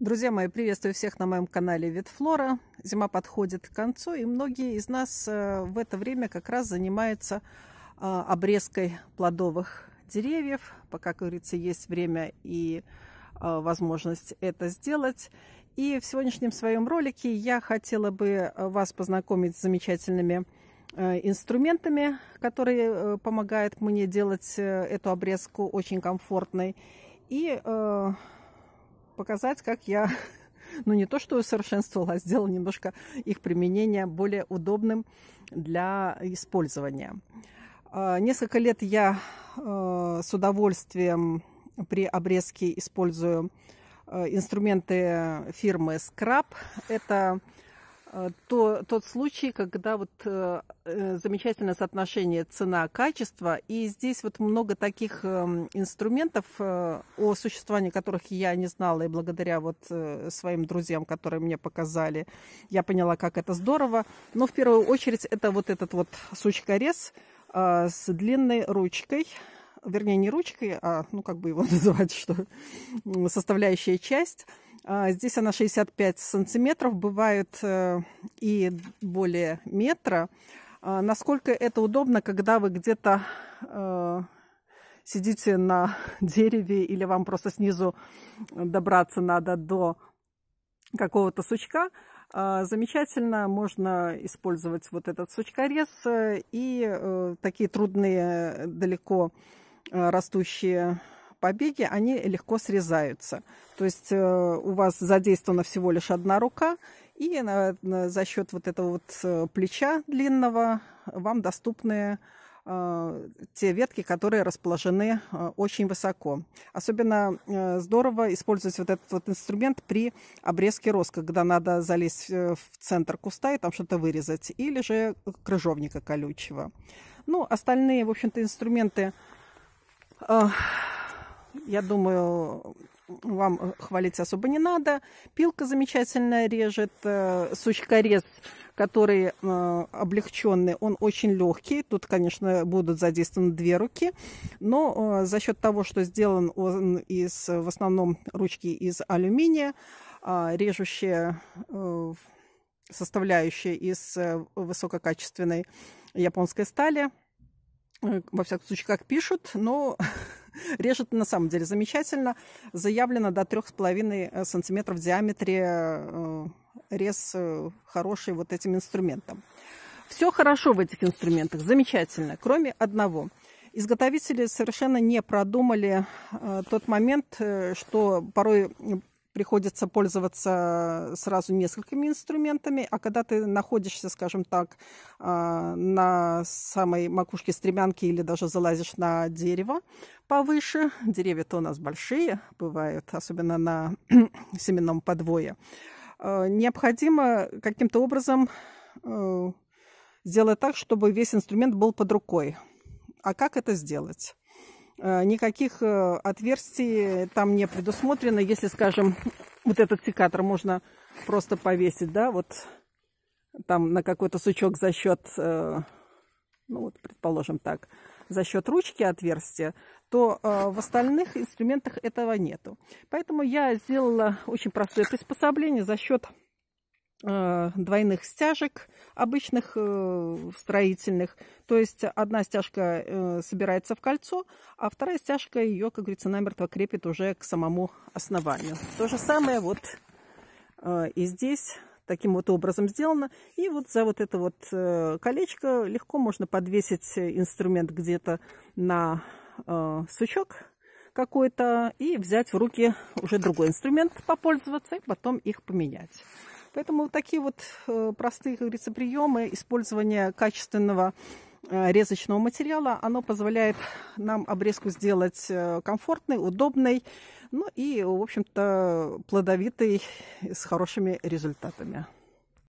Друзья мои, приветствую всех на моем канале Ветфлора. Зима подходит к концу, и многие из нас э, в это время как раз занимаются а, обрезкой плодовых деревьев. Пока, как говорится, есть время и а, возможность это сделать. И в сегодняшнем своем ролике я хотела бы э, вас познакомить с замечательными э, инструментами, которые помогают мне делать эту обрезку очень комфортной. И показать, как я, ну не то что усовершенствовала, а сделала немножко их применение более удобным для использования. А, несколько лет я а, с удовольствием при обрезке использую а, инструменты фирмы Scrap. Это Э, то, тот случай, когда вот э, э, замечательное соотношение цена-качество, и здесь вот много таких э, инструментов, э, о существовании которых я не знала, и благодаря вот э, своим друзьям, которые мне показали, я поняла, как это здорово. Но в первую очередь это вот этот вот сучкорез э, с длинной ручкой, вернее, не ручкой, а, ну, как бы его называть, что составляющая часть. А, здесь она 65 сантиметров, бывает э, и более метра. А, насколько это удобно, когда вы где-то э, сидите на дереве или вам просто снизу добраться надо до какого-то сучка, а, замечательно можно использовать вот этот сучкорез э, и такие трудные далеко Э, растущие побеги, они легко срезаются. То есть э, у вас задействована всего лишь одна рука, и за счет вот этого вот э, плеча длинного вам доступны те ветки, которые расположены очень высоко. Особенно здорово использовать вот этот вот инструмент при обрезке роз, когда надо залезть в центр куста и там что-то вырезать, или же крыжовника колючего. Ну, остальные, в общем-то, инструменты Э, я думаю, вам э, хвалить особо не надо. Пилка замечательно режет. Э, сучкорез, который облегченный, он очень легкий. Тут, конечно, будут задействованы две руки. Но за счет того, что сделан он из, в основном ручки из алюминия, а режущая составляющая из высококачественной японской стали – Э, во всяком случае, как пишут, но режет на самом деле замечательно. Заявлено до 3,5 э, сантиметров в диаметре э, рез хороший вот этим инструментом. Все хорошо в этих инструментах, замечательно, кроме одного. Изготовители совершенно не продумали тот момент, что порой приходится пользоваться э, сразу несколькими инструментами, а когда ты находишься, скажем так, э, на самой макушке стремянки или даже залазишь на дерево повыше, деревья-то у нас большие бывают, особенно на семенном подвое, э, необходимо каким-то образом сделать так, чтобы весь инструмент был под рукой. А как это сделать? Э, никаких э, отверстий там не предусмотрено. Если, скажем, вот этот секатор можно просто повесить, да, вот там на какой-то сучок за счет, э, ну вот, предположим так, за счет ручки отверстия, то в остальных инструментах этого нету. Поэтому я сделала очень простое приспособление за счет Э, двойных стяжек обычных э, строительных. То есть одна стяжка э, собирается в кольцо, а вторая стяжка ее, как говорится, намертво крепит уже к самому основанию. То же самое вот и здесь таким вот образом сделано. И вот за вот это вот колечко легко можно подвесить инструмент где-то на сучок какой-то и взять в руки уже другой инструмент попользоваться и потом их поменять. Поэтому такие вот э, простые, как говорится, приемы использования качественного э, резочного материала, оно позволяет нам обрезку сделать э, комфортной, удобной, ну и, в общем-то, плодовитой, с хорошими результатами.